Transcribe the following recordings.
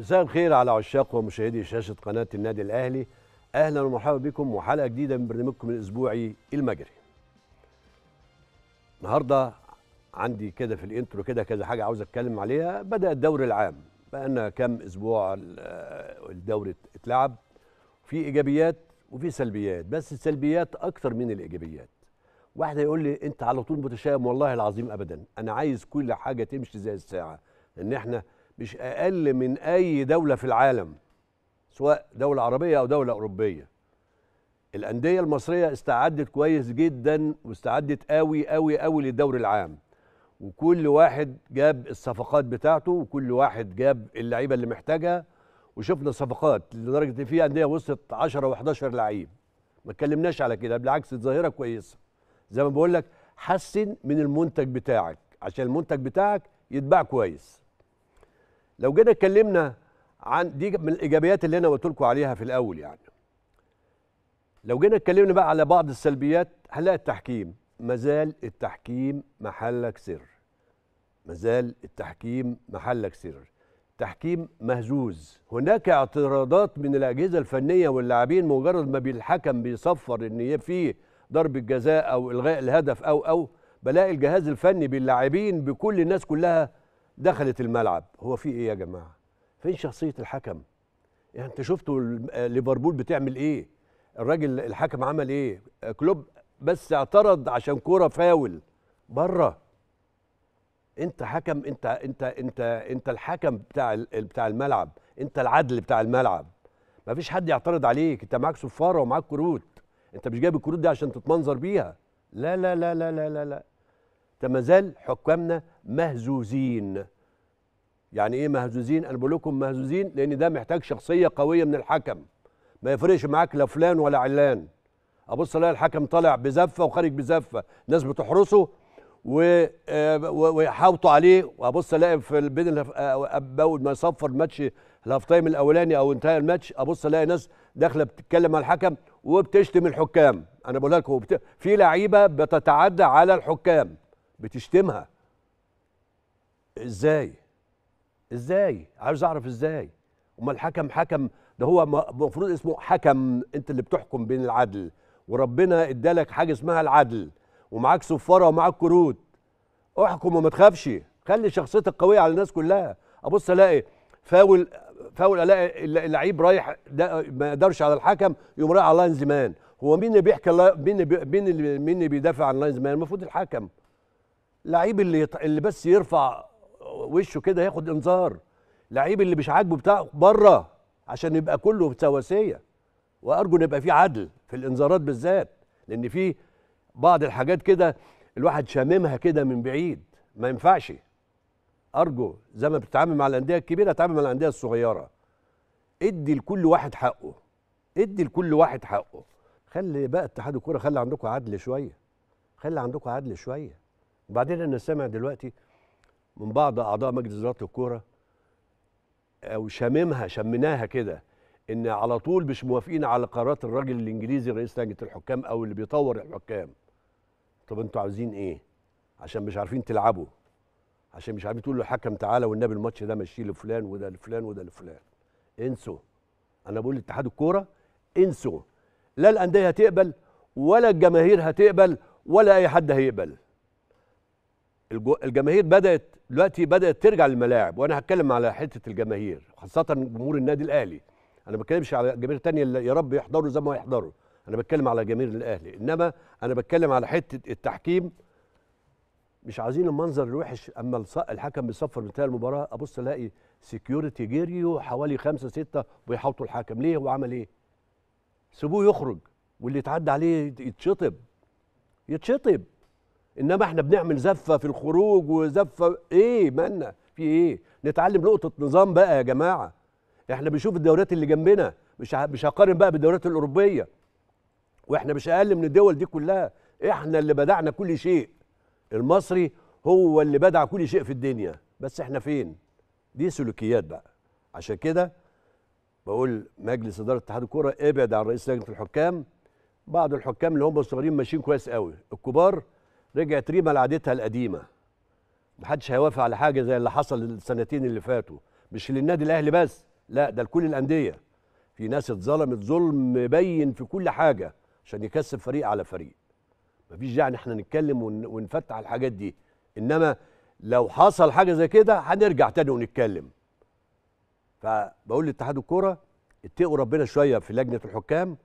مساء الخير على عشاق ومشاهدي شاشة قناة النادي الأهلي أهلا ومرحبا بكم وحلقة جديدة من برنامجكم الأسبوعي المجري النهاردة عندي كده في الانترو كده كذا حاجة عاوز أتكلم عليها بدأ الدوري العام بقى لنا كام أسبوع الدوري اتلعب في إيجابيات وفي سلبيات بس السلبيات أكتر من الإيجابيات واحد يقول لي أنت على طول متشائم والله العظيم أبدا أنا عايز كل حاجة تمشي زي الساعة إن إحنا مش اقل من اي دوله في العالم سواء دوله عربيه او دوله اوروبيه الانديه المصريه استعدت كويس جدا واستعدت قوي قوي قوي للدوري العام وكل واحد جاب الصفقات بتاعته وكل واحد جاب اللعيبه اللي محتاجها وشفنا صفقات لدرجه ان في انديه وصلت 10 و11 لعيب ما اتكلمناش على كده بالعكس الظاهره كويسه زي ما بقول لك حسن من المنتج بتاعك عشان المنتج بتاعك يتباع كويس لو جينا اتكلمنا عن دي من الايجابيات اللي انا قلت لكم عليها في الاول يعني لو جينا اتكلمنا بقى على بعض السلبيات هنلاقي التحكيم مازال التحكيم محلك سر مازال التحكيم محلك سر تحكيم مهزوز هناك اعتراضات من الأجهزة الفنية واللاعبين مجرد ما الحكم بيصفر ان فيه ضرب الجزاء او الغاء الهدف او او بلاقي الجهاز الفني باللاعبين بكل الناس كلها دخلت الملعب هو في ايه يا جماعه فين شخصيه الحكم يعني انت شفتوا ليفربول بتعمل ايه الراجل الحكم عمل ايه كلوب بس اعترض عشان كوره فاول بره انت حكم انت انت انت انت الحكم بتاع بتاع الملعب انت العدل بتاع الملعب ما فيش حد يعترض عليك انت معاك صفاره ومعاك كروت انت مش جايب الكروت دي عشان تتمنظر بيها لا لا لا لا لا لا, لا. ما زال حكامنا مهزوزين يعني ايه مهزوزين انا بقول لكم مهزوزين لان ده محتاج شخصيه قويه من الحكم ما يفرقش معاك لا فلان ولا علان ابص الاقي الحكم طالع بزفه وخارج بزفه ناس بتحرسه آه، ويحاوطوا عليه وابص الاقي في بين اول آه، آه، ما يصفر الماتش الهاف تايم الاولاني او انتهى الماتش ابص الاقي ناس داخله بتتكلم على الحكم وبتشتم الحكام انا بقول لكم في لعيبه بتتعدى على الحكام بتشتمها ازاي ازاي عايز اعرف ازاي امال الحكم حكم ده هو المفروض اسمه حكم انت اللي بتحكم بين العدل وربنا ادالك حاجه اسمها العدل ومعاك صفاره ومعاك كروت احكم وما تخافش خلي شخصيتك قويه على الناس كلها ابص الاقي فاول فاول الاقي اللعيب رايح ده ما يقدرش على الحكم يقوم رايح على لاين زمان هو مين اللي بيحكي مين اللي مين اللي بيدافع عن لاين زمان المفروض الحكم لعيب اللي يط... اللي بس يرفع وشه كده ياخد انذار لعيب اللي مش عاجبه بتاعه بره عشان يبقى كله سواسيه وارجو نبقى يبقى في عدل في الانذارات بالذات لان في بعض الحاجات كده الواحد شاممها كده من بعيد ما ينفعش ارجو زي ما بتتعامل مع الانديه الكبيره اتعامل مع الانديه الصغيره ادي لكل واحد حقه ادي لكل واحد حقه خلي بقى اتحاد الكوره خلي عندكم عدل شويه خلي عندكم عدل شويه وبعدين انا سامع دلوقتي من بعض اعضاء مجلس اداره الكوره او آه، شاممها شمناها كده ان على طول مش موافقين على قرارات الراجل الانجليزي رئيس لجنه الحكام او اللي بيطور الحكام طب انتوا عاوزين ايه عشان مش عارفين تلعبوا عشان مش عارفين تقولوا للحكم تعالى والنبي الماتش ده مشيه لفلان وده لفلان وده لفلان انسوا انا بقول لاتحاد الكوره انسوا لا الانديه هتقبل ولا الجماهير هتقبل ولا اي حد هيقبل الجماهير بدات دلوقتي بدات ترجع للملاعب وانا هتكلم على حته الجماهير خاصه جمهور النادي الاهلي انا ما بتكلمش على جماهير تانية اللي يا رب يحضروا زي ما يحضروا انا بتكلم على جماهير الاهلي انما انا بتكلم على حته التحكيم مش عايزين المنظر الوحش اما الحكم بيصفر بتاع المباراه ابص الاقي سكيورتي جيريو حوالي خمسة ستة ويحاوطوا الحكم ليه هو عمل ايه سيبوه يخرج واللي يتعدى عليه يتشطب يتشطب انما احنا بنعمل زفه في الخروج وزفه ايه مالنا في ايه نتعلم نقطه نظام بقى يا جماعه احنا بنشوف الدوريات اللي جنبنا مش مش هقارن بقى بالدوريات الاوروبيه واحنا مش اقل من الدول دي كلها احنا اللي بدعنا كل شيء المصري هو اللي بدع كل شيء في الدنيا بس احنا فين دي سلوكيات بقى عشان كده بقول مجلس اداره اتحاد الكوره ابعد عن رئيس لجنه الحكام بعض الحكام اللي هم الصغيرين ماشيين كويس قوي الكبار رجعت ريما لعادتها القديمه محدش هيوافق على حاجه زي اللي حصل السنتين اللي فاتوا مش للنادي الاهلي بس لا ده لكل الانديه في ناس اتظلمت ظلم بين في كل حاجه عشان يكسب فريق على فريق مفيش داعي ان احنا نتكلم ونفتح الحاجات دي انما لو حصل حاجه زي كده هنرجع تاني ونتكلم فبقول لاتحاد الكوره اتقوا ربنا شويه في لجنه الحكام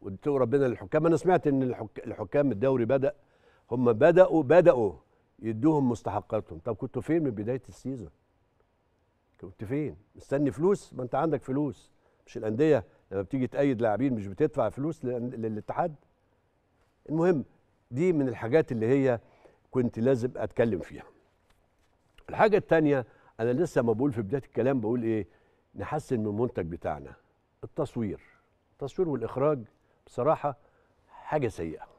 واتقوا ربنا للحكام انا سمعت ان الحكام الدوري بدا هم بداوا بداوا يدوهم مستحقاتهم طب كنتوا فين من بدايه السيزون كنت فين مستني فلوس ما انت عندك فلوس مش الانديه لما بتيجي تأيد لاعبين مش بتدفع فلوس للاتحاد المهم دي من الحاجات اللي هي كنت لازم اتكلم فيها الحاجه الثانيه انا لسه ما بقول في بدايه الكلام بقول ايه نحسن من المنتج بتاعنا التصوير التصوير والاخراج بصراحه حاجه سيئه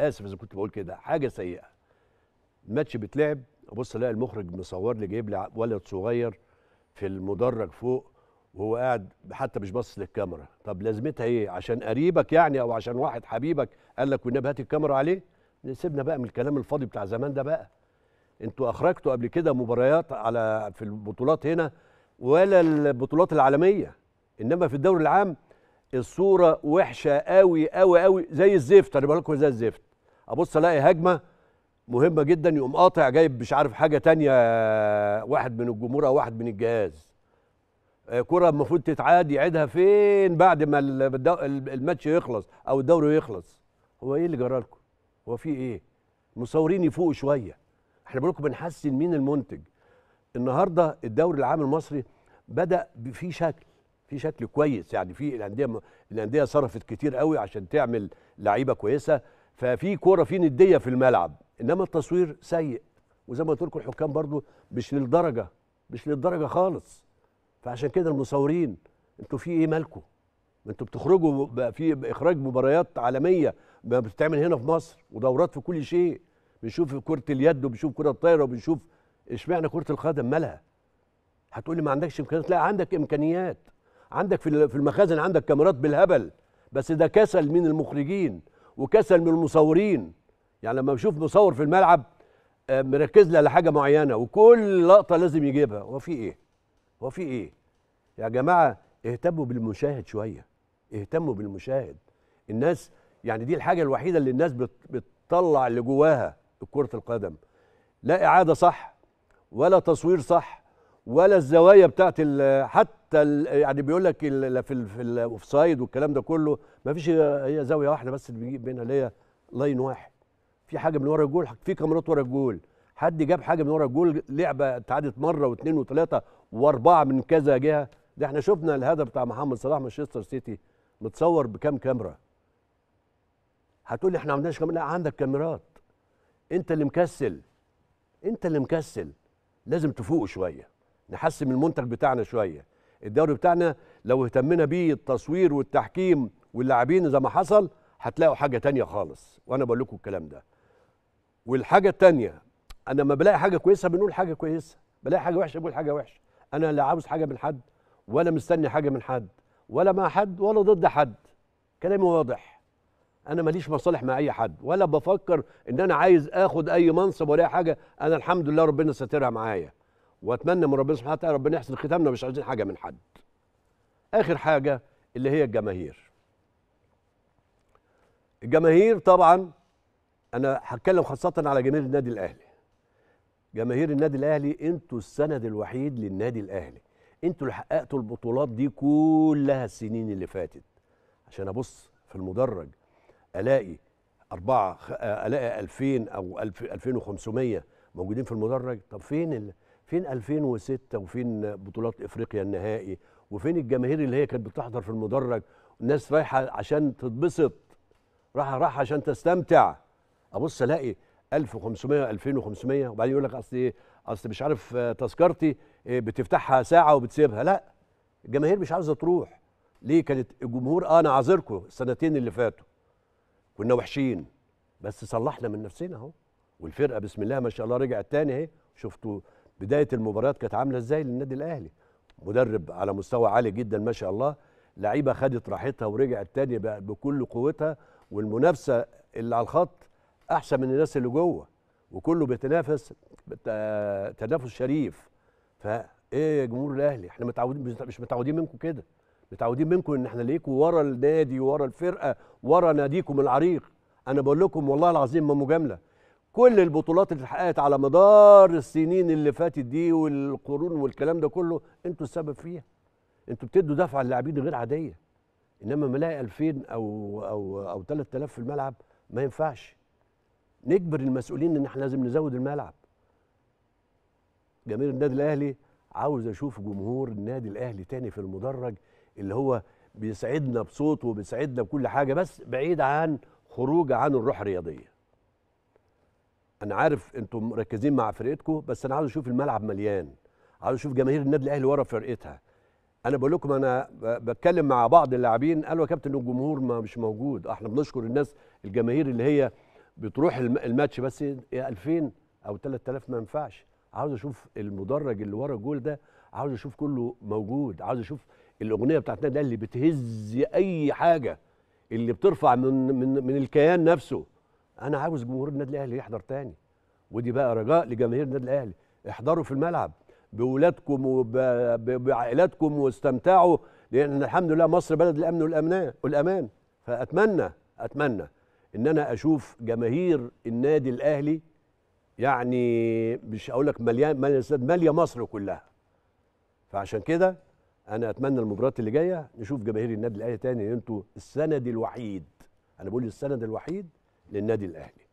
اسف اذا كنت بقول كده حاجه سيئه الماتش بيتلعب ابص الاقي المخرج مصور لي جايب لي ولد صغير في المدرج فوق وهو قاعد حتى مش باصص للكاميرا طب لازمتها ايه عشان قريبك يعني او عشان واحد حبيبك قال لك والنبي هات الكاميرا عليه سيبنا بقى من الكلام الفاضي بتاع زمان ده بقى انتوا اخرجتوا قبل كده مباريات على في البطولات هنا ولا البطولات العالميه انما في الدوري العام الصوره وحشه قوي قوي قوي زي الزفت انا بقول لكم زي الزفت ابص الاقي هجمه مهمه جدا يقوم قاطع جايب مش عارف حاجه تانية واحد من الجمهور او واحد من الجهاز آه، كرة المفروض تتعاد يعيدها فين بعد ما الماتش يخلص او الدوري يخلص هو ايه اللي جرى لكم هو في ايه مصورين يفوقوا شويه احنا بقول لكم بنحسن مين المنتج النهارده الدوري العام المصري بدا في شكل في شكل كويس يعني في الانديه الانديه صرفت كتير قوي عشان تعمل لعيبه كويسه ففي كوره في نديه في الملعب انما التصوير سيء وزي ما قلت لكم الحكام برضو مش للدرجه مش للدرجه خالص فعشان كده المصورين انتوا في ايه مالكم انتوا بتخرجوا في اخراج مباريات عالميه بتتعمل هنا في مصر ودورات في كل شيء بنشوف كره اليد وبنشوف كره الطايره وبنشوف اشمعنى كره القدم مالها هتقولي ما عندكش امكانيات لا عندك امكانيات عندك في المخازن عندك كاميرات بالهبل بس ده كسل من المخرجين وكسل من المصورين يعني لما بشوف مصور في الملعب آه، مركز على حاجه معينه وكل لقطه لازم يجيبها هو في ايه هو في ايه يا جماعه اهتموا بالمشاهد شويه اهتموا بالمشاهد الناس يعني دي الحاجه الوحيده اللي الناس بتطلع اللي جواها كره القدم لا اعاده صح ولا تصوير صح ولا الزوايا بتاعت حتى يعني بيقول لك في الاوفسايد والكلام ده كله ما فيش هي زاويه واحده بس اللي بيجيب منها اللي هي لاين واحد في حاجه من ورا الجول في كاميرات ورا الجول حد جاب حاجه من ورا الجول لعبه اتعادت مره واثنين وثلاثه واربعه من كذا جهه ده احنا شفنا الهدف بتاع محمد صلاح مانشستر سيتي متصور بكام كاميرا هتقول لي احنا ما عندناش كاميرا عندك كاميرات انت اللي مكسل انت اللي مكسل لازم تفوق شويه نحسن من المنتج بتاعنا شويه الدوري بتاعنا لو اهتمنا بيه التصوير والتحكيم واللاعبين زي ما حصل هتلاقوا حاجه تانية خالص وانا بقول لكم الكلام ده والحاجه التانية انا لما بلاقي حاجه كويسه بنقول حاجه كويسه بلاقي حاجه وحشه بقول حاجه وحشه انا لا عاوز حاجه من حد ولا مستني حاجه من حد ولا مع حد ولا ضد حد كلامي واضح انا ماليش مصالح مع اي حد ولا بفكر ان انا عايز اخد اي منصب ولا اي حاجه انا الحمد لله ربنا سترها معايا واتمنى من ربنا سبحانه وتعالى ربنا يحسن ختامنا مش عايزين حاجه من حد اخر حاجه اللي هي الجماهير الجماهير طبعا انا هتكلم خاصه على جماهير النادي الاهلي جماهير النادي الاهلي انتوا السند الوحيد للنادي الاهلي انتوا اللي حققتوا البطولات دي كلها السنين اللي فاتت عشان ابص في المدرج الاقي أربعة ألاقي 2000 أو 2500 موجودين في المدرج طب فين فين 2006 وفين بطولات افريقيا النهائي وفين الجماهير اللي هي كانت بتحضر في المدرج الناس رايحه عشان تتبسط رايحه رايحه عشان تستمتع ابص الاقي 1500 2500 وبعدين يقول لك اصل إيه؟ اصل مش عارف آه، تذكرتي آه، بتفتحها ساعه وبتسيبها لا الجماهير مش عاوزه تروح ليه كانت الجمهور آه انا عاذركم السنتين اللي فاتوا كنا وحشين بس صلحنا من نفسنا اهو والفرقه بسم الله ما شاء الله رجعت تاني اهي شفتوا بدايه المباريات كانت عامله ازاي للنادي الاهلي مدرب على مستوى عالي جدا ما شاء الله لعيبه خدت راحتها ورجعت تاني بكل قوتها والمنافسه اللي على الخط احسن من الناس اللي جوه وكله بيتنافس تنافس شريف فايه يا جمهور الاهلي احنا متعودين مش متعودين منكم كده متعودين منكم ان احنا ليكوا ورا النادي ورا الفرقه ورا ناديكم العريق انا بقول لكم والله العظيم ما مجامله كل البطولات اللي اتحققت على مدار السنين اللي فاتت دي والقرون والكلام ده كله انتوا السبب فيها انتوا بتدوا دفعه للاعبين غير عاديه انما ملاقي 2000 او او او 3000 في الملعب ما ينفعش نجبر المسؤولين ان احنا لازم نزود الملعب جماهير النادي الاهلي عاوز اشوف جمهور النادي الاهلي تاني في المدرج اللي هو بيسعدنا بصوته وبيسعدنا بكل حاجه بس بعيد عن خروج عن الروح الرياضيه انا عارف انتم مركزين مع فرقتكم بس انا عاوز اشوف الملعب مليان عاوز اشوف جماهير النادي الاهلي ورا فرقتها انا بقول لكم انا بتكلم مع بعض اللاعبين قالوا يا كابتن الجمهور ما مش موجود احنا بنشكر الناس الجماهير اللي هي بتروح الماتش بس يا 2000 او 3000 ما ينفعش عاوز اشوف المدرج اللي ورا الجول ده عاوز اشوف كله موجود عاوز اشوف الاغنيه بتاعت النادي الاهلي بتهز اي حاجه اللي بترفع من من من الكيان نفسه انا عاوز جمهور النادي الاهلي يحضر تاني ودي بقى رجاء لجماهير النادي الاهلي احضروا في الملعب بولادكم وبعائلاتكم واستمتعوا لان الحمد لله مصر بلد الامن والامان والامان فاتمنى اتمنى ان انا اشوف جماهير النادي الاهلي يعني مش هقول لك مليان ماليه مصر كلها فعشان كده انا اتمنى المباريات اللي جايه نشوف جماهير النادي الاهلي تاني انتوا السند الوحيد انا بقول السند الوحيد للنادي الاهلي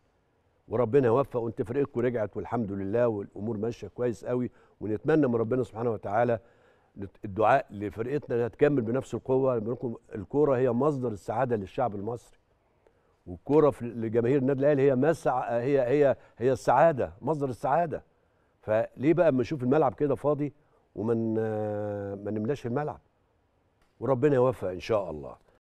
وربنا يوفق وانت فرقتكم رجعت والحمد لله والامور ماشيه كويس قوي ونتمنى من ربنا سبحانه وتعالى الدعاء لفرقتنا انها تكمل بنفس القوه لانكم الكوره هي مصدر السعاده للشعب المصري والكوره لجماهير النادي الاهلي هي مسع هي هي هي السعاده مصدر السعاده فليه بقى اما نشوف الملعب كده فاضي وما ما نملاش الملعب وربنا يوفق ان شاء الله